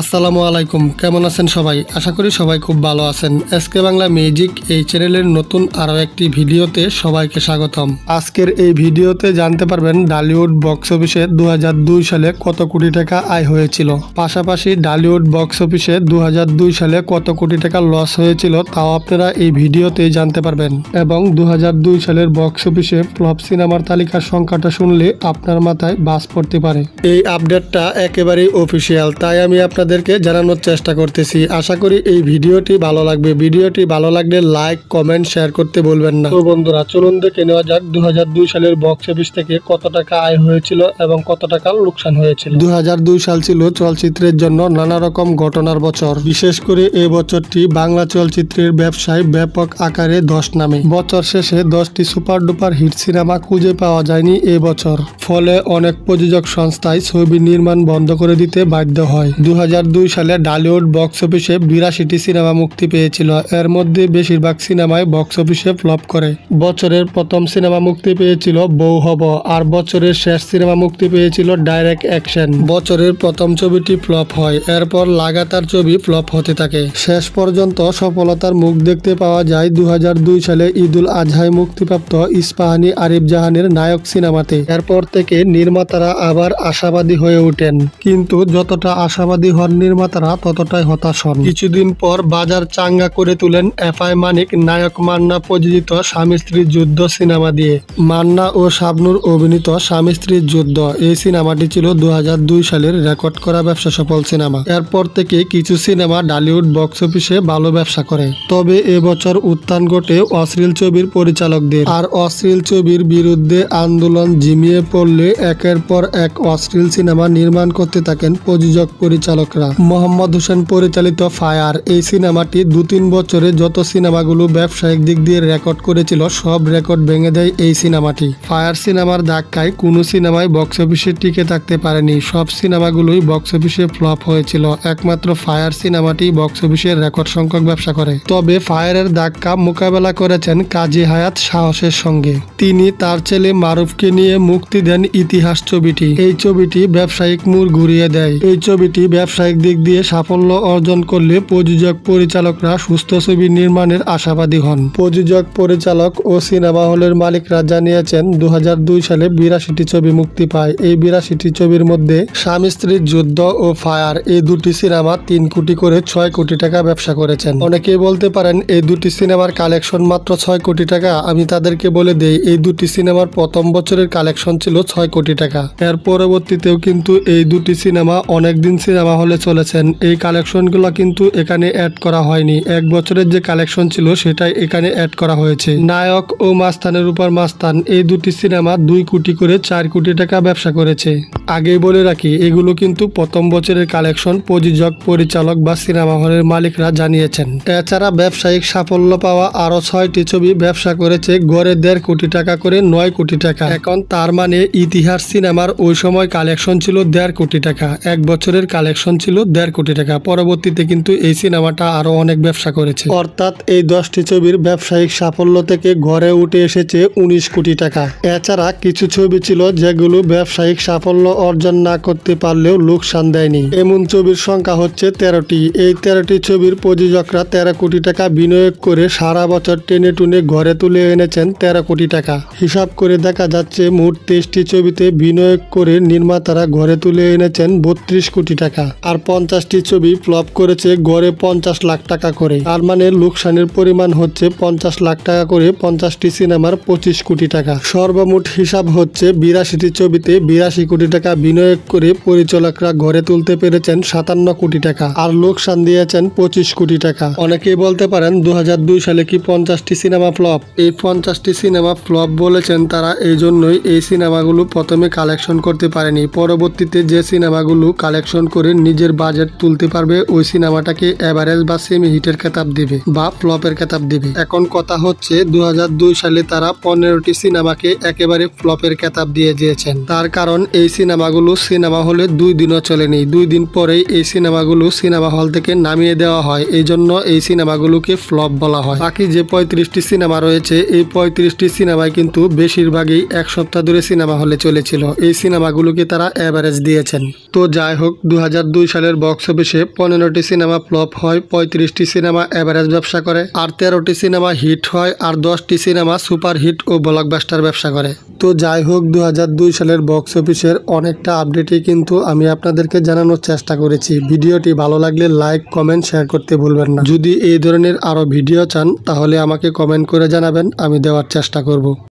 আসসালামু আলাইকুম কেমন আছেন সবাই আশা করি সবাই খুব ভালো আছেন এসকে বাংলা মিউজিক এই চ্যানেলের নতুন আরও একটি ভিডিওতে সবাইকে স্বাগতম আজকের এই ভিডিওতে জানতে পারবেন ডালিউড বক্স অফিসে দু সালে কত কোটি টাকা আয় হয়েছিল পাশাপাশি ডালিউড বক্স অফিসে দু সালে কত কোটি টাকা লস হয়েছিল তাও আপনারা এই ভিডিওতে জানতে পারবেন এবং দু সালের বক্স অফিসে ফ্লপ সিনেমার তালিকার সংখ্যাটা শুনলে আপনার মাথায় বাস পড়তে পারে এই আপডেটটা একেবারেই অফিসিয়াল তাই আমি আপনার আপনাদেরকে জানানোর চেষ্টা করতেছি আশা করি এই ভিডিওটি ভালো লাগবে ভিডিওটি ভালো লাগলে লাইক কমেন্ট শেয়ার করতে বলবেন না তো বন্ধুরা চলুন দেখে নেওয়া যাক দু সালের বক্স অফিস থেকে কত টাকা আয় হয়েছিল এবং কত টাকা লোকসান হয়েছিল দু সাল ছিল চলচ্চিত্রের জন্য নানা রকম ঘটনার বছর বিশেষ করে এই বছরটি বাংলা চলচ্চিত্রের ব্যবসায় ব্যাপক আকারে দশ নামে বছর শেষে দশটি সুপার ডুপার হিট সিনেমা খুঁজে পাওয়া যায়নি এ বছর ফলে অনেক প্রযোজক সংস্থায় ছবি নির্মাণ বন্ধ করে দিতে বাধ্য হয় দু সালে ডালিউড বক্স অফিসে বিরাশিটি সিনেমা মুক্তি পেয়েছিল এর মধ্যে বেশিরভাগ সিনেমায় বক্স অফিসে ফ্লপ করে বছরের প্রথম সিনেমা মুক্তি পেয়েছিল বউ হব আর বছরের শেষ সিনেমা মুক্তি পেয়েছিল ডাইরেক্ট অ্যাকশন বছরের প্রথম ছবিটি ফ্লপ হয় এরপর লাগাতার ছবি ফ্লপ হতে থাকে শেষ পর্যন্ত সফলতার মুখ দেখতে পাওয়া যায় দু সালে ঈদুল আজহায় মুক্তিপ্রাপ্ত ইস্পাহানি আরিফ জাহানের নায়ক সিনেমাতে এরপর থেকে নির্মাতারা আবার আশাবাদী হয়ে ওঠেন কিন্তু যতটা আশাবাদী ঘর নির্মাতারা ততটাই হতাশ হন কিছুদিন পর বাজার চাঙ্গা করে তুলেন এফআই মানিক নায়ক মান্না প্রযোজিত স্বামী স্ত্রীর যুদ্ধ সিনেমা দিয়ে মান্না ও শাবনুর অভিনীত স্বামী স্ত্রীর যুদ্ধ এই সিনেমাটি ছিল দু সালের রেকর্ড করা ব্যবসা সফল সিনেমা এরপর থেকে কিছু সিনেমা ডালিউড বক্স অফিসে ভালো ব্যবসা করে তবে এবছর উত্থান ঘটে অশ্লীল ছবির পরিচালকদের আর অশ্লীল ছবির বিরুদ্ধে আন্দোলন জিমিয়ে পড়লে একের পর এক অশ্লীল সিনেমা নির্মাণ করতে থাকেন প্রযোজক পরিচালক দর্শকরা মোহাম্মদ হোসেন পরিচালিত ফায়ার এই সিনেমাটি দু তিন বছরে যত সিনেমাগুলো ব্যবসায়িক দিক দিয়ে রেকর্ড করেছিল সব রেকর্ড ভেঙে দেয় এই সিনেমাটি ফায়ার সিনেমার ধাক্কায় কোনো সিনেমায় বক্স অফিসে টিকে থাকতে পারেনি সব সিনেমাগুলোই বক্স অফিসে ফ্লপ হয়েছিল একমাত্র ফায়ার সিনেমাটি বক্স অফিসের রেকর্ড সংখ্যক ব্যবসা করে তবে ফায়ারের ধাক্কা মোকাবেলা করেছেন কাজী হায়াত সাহসের সঙ্গে তিনি তার ছেলে মারুফকে নিয়ে মুক্তি দেন ইতিহাস ছবিটি এই ছবিটি ব্যবসায়িক মূল ঘুরিয়ে দেয় এই ছবিটি ব্যবসা ব্যবসায়িক দিক দিয়ে সাফল্য অর্জন করলে প্রযোজক পরিচালকরা সুস্থ ছবি নির্মাণের আশাবাদী হন প্রযোজক পরিচালক ও সিনেমা হলের মালিকরা জানিয়েছেন দু সালে বিরাশিটি ছবি মুক্তি পায় এই বিরাশিটি ছবির মধ্যে স্বামী স্ত্রীর যুদ্ধ ও ফায়ার এই দুটি সিনেমা তিন কোটি করে ছয় কোটি টাকা ব্যবসা করেছেন অনেকেই বলতে পারেন এই দুটি সিনেমার কালেকশন মাত্র ছয় কোটি টাকা আমি তাদেরকে বলে দেই এই দুটি সিনেমার প্রথম বছরের কালেকশন ছিল ছয় কোটি টাকা এর পরবর্তীতেও কিন্তু এই দুটি সিনেমা অনেকদিন সিনেমা হলে বলে চলেছেন এই কালেকশনগুলো কিন্তু এখানে অ্যাড করা হয়নি এক বছরের যে কালেকশন ছিল সেটাই এখানে অ্যাড করা হয়েছে নায়ক ও মাস্তানের উপর মাস্তান এই দুটি সিনেমা দুই কোটি করে চার কোটি টাকা ব্যবসা করেছে আগেই বলে রাখি এগুলো কিন্তু প্রথম বছরের কালেকশন প্রযোজক পরিচালক বা সিনেমা হলের মালিকরা জানিয়েছেন এছাড়া ব্যবসায়িক সাফল্য পাওয়া আরও ছয়টি ছবি ব্যবসা করেছে গড়ে দেড় কোটি টাকা করে নয় কোটি টাকা এখন তার মানে ইতিহাস সিনেমার ওই সময় কালেকশন ছিল দেড় কোটি টাকা এক বছরের কালেকশন ছিল দেড় কোটি টাকা পরবর্তীতে কিন্তু এই সিনেমাটা আরও অনেক ব্যবসা করেছে অর্থাৎ এই দশটি ছবির ব্যবসায়িক সাফল্য থেকে ঘরে উঠে এসেছে উনিশ কোটি টাকা এছাড়া কিছু ছবি ছিল যেগুলো ব্যবসায়িক সাফল্য অর্জন না করতে পারলেও লোকসান দেয়নি এমন ছবির সংখ্যা হচ্ছে তেরোটি এই তেরোটি ছবির প্রযোজকরা তেরো কোটি টাকা বিনিয়োগ করে সারা বছর টেনে টুনে ঘরে তুলে এনেছেন তেরো কোটি টাকা হিসাব করে দেখা যাচ্ছে মোট তেইশটি ছবিতে বিনিয়োগ করে নির্মাতারা ঘরে তুলে এনেছেন বত্রিশ কোটি টাকা আর পঞ্চাশটি ছবি ফ্লপ করেছে গড়ে পঞ্চাশ লাখ টাকা করে তার মানে লোকসানের পরিমাণ হচ্ছে পঞ্চাশ লাখ টাকা করে পঞ্চাশটি সিনেমার পঁচিশ কোটি টাকা সর্বমোট হিসাব হচ্ছে বিরাশিটি ছবিতে বিরাশি কোটি টাকা টাকা বিনিয়োগ করে পরিচালকরা ঘরে তুলতে পেরেছেন সাতান্ন কোটি টাকা আর লোকসান দিয়েছেন পঁচিশ কোটি টাকা অনেকেই বলতে পারেন দু সালে কি পঞ্চাশটি সিনেমা ফ্লপ এই পঞ্চাশটি সিনেমা ফ্লপ বলেছেন তারা এই জন্যই এই সিনেমাগুলো প্রথমে কালেকশন করতে পারেনি পরবর্তীতে যে সিনেমাগুলো কালেকশন করে নিজের বাজেট তুলতে পারবে ওই সিনেমাটাকে অ্যাভারেজ বা সেমি হিটের খেতাব দেবে বা ফ্লপের খেতাব দেবে এখন কথা হচ্ছে দু সালে তারা পনেরোটি সিনেমাকে একেবারে ফ্লপের খেতাব দিয়ে দিয়েছেন তার কারণ এই সিনেমা সিনেমাগুলো সিনেমা হলে দুই দিনও চলেনি দুই দিন পরেই এই সিনেমাগুলো সিনেমা হল থেকে নামিয়ে দেওয়া হয় এই জন্য এই সিনেমাগুলোকে ফ্লপ বলা হয় বাকি যে পঁয়ত্রিশটি সিনেমা রয়েছে এই পঁয়ত্রিশটি সিনেমায় কিন্তু বেশিরভাগই এক সপ্তাহ ধরে সিনেমা হলে চলেছিল এই সিনেমাগুলোকে তারা অ্যাভারেজ দিয়েছেন তো যাই হোক দু সালের বক্স অফিসে পনেরোটি সিনেমা ফ্লপ হয় পঁয়ত্রিশটি সিনেমা অ্যাভারেজ ব্যবসা করে আর তেরোটি সিনেমা হিট হয় আর দশটি সিনেমা সুপার হিট ও ব্লকবাস্টার ব্যবসা করে তো যাই হোক দু সালের বক্স অফিসের অনেকটা আপডেটই কিন্তু আমি আপনাদেরকে জানানোর চেষ্টা করেছি ভিডিওটি ভালো লাগলে লাইক কমেন্ট শেয়ার করতে ভুলবেন না যদি এই ধরনের আরও ভিডিও চান তাহলে আমাকে কমেন্ট করে জানাবেন আমি দেওয়ার চেষ্টা করব